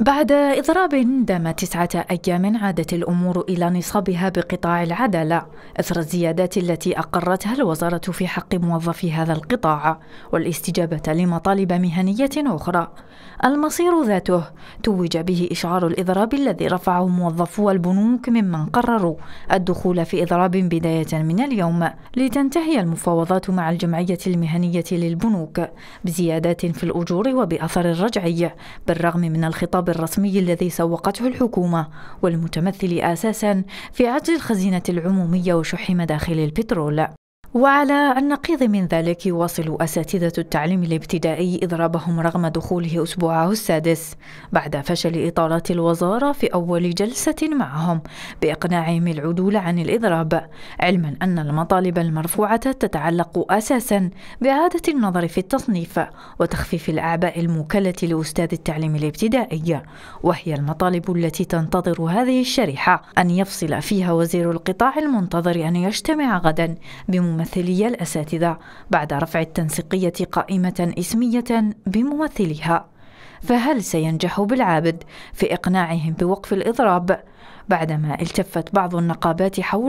بعد إضراب دام تسعة أيام عادت الأمور إلى نصابها بقطاع العدالة أثر الزيادات التي أقرتها الوزارة في حق موظفي هذا القطاع والاستجابة لمطالب مهنية أخرى المصير ذاته توج به إشعار الإضراب الذي رفعه موظفو البنوك ممن قرروا الدخول في إضراب بداية من اليوم لتنتهي المفاوضات مع الجمعية المهنية للبنوك بزيادات في الأجور وبأثر رجعي بالرغم من الخطاب الرسمي الذي سوقته الحكومة والمتمثل أساسا في عجز الخزينة العمومية وشح مداخل البترول وعلى النقيض من ذلك يواصل أساتذة التعليم الابتدائي إضرابهم رغم دخوله أسبوعه السادس بعد فشل إطالات الوزارة في أول جلسة معهم بإقناعهم العدول عن الإضراب علما أن المطالب المرفوعة تتعلق أساسا بإعادة النظر في التصنيف وتخفيف الأعباء الموكلة لأستاذ التعليم الابتدائي وهي المطالب التي تنتظر هذه الشريحة أن يفصل فيها وزير القطاع المنتظر أن يجتمع غدا بم ممثلي الأساتذة بعد رفع التنسيقية قائمة اسمية بممثلها فهل سينجح بالعابد في إقناعهم بوقف الإضراب بعدما التفت بعض النقابات حول